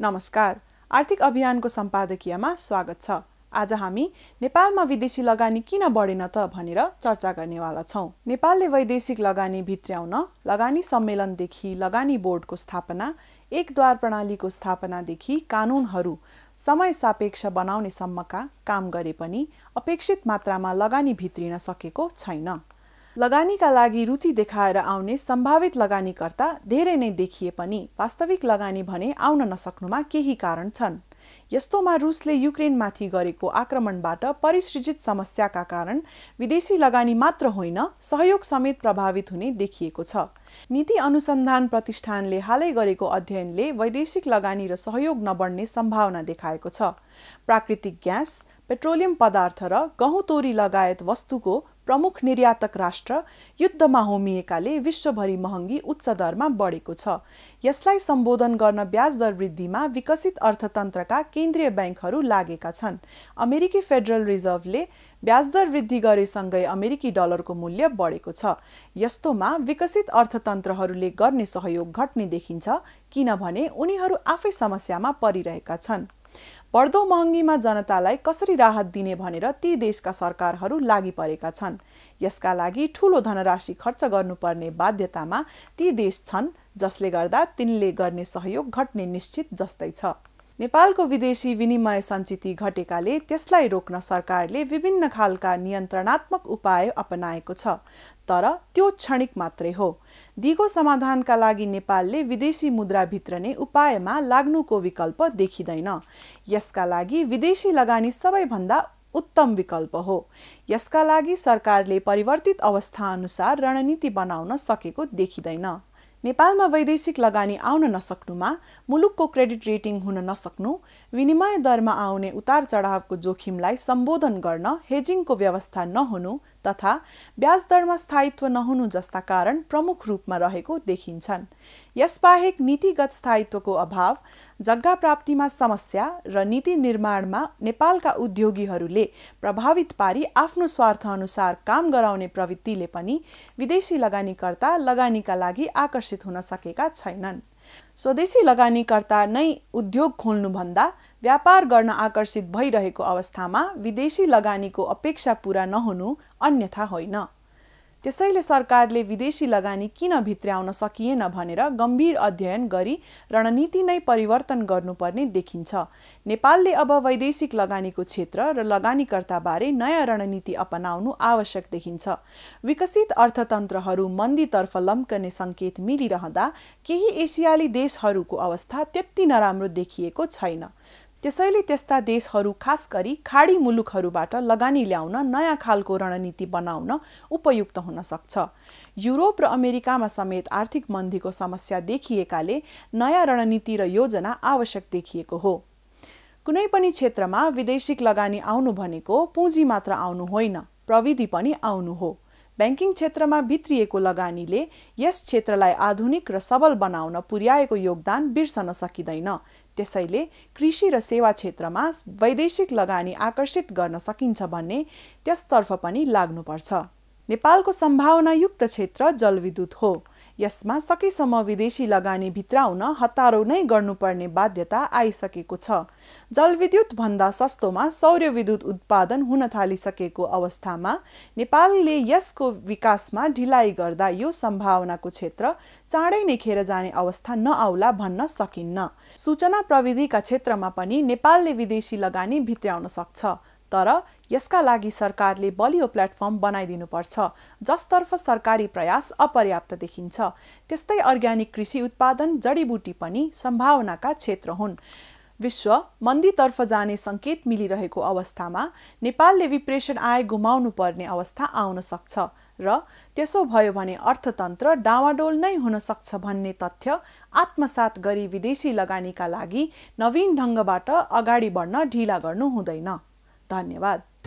नमस्कार आर्थिक अभियानको सम्पादकीयमा स्वागत छ आज हामी नेपालमा विदेशी लगानी किन बढेन त भनेर चर्चा गर्नेवाला छौँ नेपालले वैदेशिक लगानी भित्र्याउन लगानी सम्मेलनदेखि लगानी बोर्डको स्थापना एकद्वार प्रणालीको स्थापनादेखि कानुनहरू समय सापेक्ष बनाउने सम्मका काम गरे पनि अपेक्षित मात्रामा लगानी भित्रिन सकेको छैन लगानीका लागि रुचि देखाएर आउने सम्भावित लगानीकर्ता धेरै नै देखिए पनि वास्तविक लगानी भने आउन नसक्नुमा केही कारण छन् यस्तोमा रुसले युक्रेनमाथि गरेको आक्रमणबाट परिसृजित समस्याका कारण विदेशी लगानी मात्र होइन सहयोग समेत प्रभावित हुने देखिएको छ नीति अनुसन्धान प्रतिष्ठानले हालै गरेको अध्ययनले वैदेशिक लगानी र सहयोग नबढ्ने सम्भावना देखाएको छ प्राकृतिक ग्यास पेट्रोलियम पदार्थ र गहुँ तोरी लगायत वस्तुको प्रमुख निर्यातक राष्ट्र युद्धमा होमिएकाले विश्वभरि महँगी उच्च दरमा बढेको छ यसलाई सम्बोधन गर्न ब्याज दर वृद्धिमा विकसित अर्थतन्त्रका केन्द्रीय ब्याङ्कहरू लागेका छन् अमेरिकी फेडरल रिजर्भले ब्याजदर वृद्धि गरेसँगै अमेरिकी डलरको मूल्य बढेको छ यस्तोमा विकसित अर्थतन्त्रहरूले गर्ने सहयोग घट्ने देखिन्छ किनभने उनीहरू आफै समस्यामा परिरहेका छन् बढ्दो महँगीमा जनतालाई कसरी राहत दिने भनेर ती देशका सरकारहरू लागि परेका छन् यसका लागि ठूलो धनराशि खर्च गर्नुपर्ने बाध्यतामा ती देश छन् जसले गर्दा तिनले गर्ने सहयोग घट्ने निश्चित जस्तै छ नेपालको विदेशी विनिमय सञ्चिति घटेकाले त्यसलाई रोक्न सरकारले विभिन्न खालका नियन्त्रणात्मक उपाय अपनाएको छ तर त्यो क्षणिक मात्रै हो दिगो समाधानका लागि नेपालले विदेशी मुद्रा भित्रने उपायमा लाग्नुको विकल्प देखिँदैन यसका लागि विदेशी लगानी सबैभन्दा उत्तम विकल्प हो यसका लागि सरकारले परिवर्तित अवस्थाअनुसार रणनीति बनाउन सकेको देखिँदैन नेपालमा वैदेशिक लगानी आउन नसक्नुमा मुलुकको क्रेडिट रेटिङ हुन नसक्नु विनिमय दरमा आउने उतार चढावको जोखिमलाई सम्बोधन गर्न हेजिङको व्यवस्था नहुनु तथा ब्याजदरमा स्थायित्व नहुनु जस्ता कारण प्रमुख रूपमा रहेको देखिन्छन् यसबाहेक नीतिगत स्थायित्वको अभाव जग्गा प्राप्तिमा समस्या र नीति निर्माणमा नेपालका उद्योगीहरूले प्रभावित पारी आफ्नो स्वार्थअनुसार काम गराउने प्रवृत्तिले पनि विदेशी लगानीकर्ता लगानीका लागि आकर्षित हुन सकेका छैनन् स्वदेशी लगानीकर्ता नै उद्योग खोल्नुभन्दा व्यापार गर्न आकर्षित भइरहेको अवस्थामा विदेशी लगानीको अपेक्षा पुरा नहुनु अन्यथा होइन त्यसैले सरकारले विदेशी लगानी किन भित्र्याउन सकिएन भनेर गम्भीर अध्ययन गरी रणनीति नै परिवर्तन गर्नुपर्ने देखिन्छ नेपालले अब वैदेशिक लगानीको क्षेत्र र लगानीकर्ताबारे नयाँ रणनीति अपनाउनु आवश्यक देखिन्छ विकसित अर्थतन्त्रहरू मन्दीतर्फ लम्कने सङ्केत मिलिरहँदा केही एसियाली देशहरूको अवस्था त्यति नराम्रो देखिएको छैन त्यसैले त्यस्ता देशहरू खास गरी खाडी मुलुकहरूबाट लगानी ल्याउन नयाँ खालको रणनीति बनाउन उपयुक्त हुन सक्छ युरोप र अमेरिकामा समेत आर्थिक मन्दीको समस्या देखिएकाले नयाँ रणनीति र योजना आवश्यक देखिएको हो कुनै पनि क्षेत्रमा विदेशिक लगानी आउनु भनेको पुँजी मात्र आउनु होइन प्रविधि पनि आउनु हो ब्याङ्किङ क्षेत्रमा भित्रिएको लगानीले यस क्षेत्रलाई आधुनिक र सबल बनाउन पुर्याएको योगदान बिर्सन सकिँदैन त्यसैले कृषि र सेवा क्षेत्रमा वैदेशिक लगानी आकर्षित गर्न सकिन्छ भन्ने त्यसतर्फ पनि लाग्नुपर्छ नेपालको सम्भावनायुक्त क्षेत्र जलविद्युत हो यसमा सकेसम्म विदेशी लगानी भित्राउन हतारो नै गर्नुपर्ने बाध्यता आइसकेको छ जलविद्युतभन्दा सस्तोमा सौर्य विद्युत उत्पादन हुन थालिसकेको अवस्थामा नेपालले यसको विकासमा ढिलाइ गर्दा यो सम्भावनाको क्षेत्र चाँडै नै खेर जाने अवस्था नआउला भन्न सकिन्न सूचना प्रविधिका क्षेत्रमा पनि नेपालले विदेशी लगानी भित्राउन सक्छ तर यसका लागि सरकारले बलियो प्लेटफर्म बनाइदिनुपर्छ जसतर्फ सरकारी प्रयास अपर्याप्त देखिन्छ त्यस्तै अर्ग्यानिक कृषि उत्पादन जडीबुटी पनि सम्भावनाका क्षेत्र हुन् विश्व मन्दीतर्फ जाने सङ्केत मिलिरहेको अवस्थामा नेपालले विप्रेषण आय गुमाउनु पर्ने अवस्था आउन सक्छ र त्यसो भयो भने अर्थतन्त्र डावाडोल नै हुन सक्छ भन्ने तथ्य आत्मसात गरी विदेशी लगानीका लागि नवीन ढङ्गबाट अगाडि बढ्न ढिला गर्नु हुँदैन धन्यवाद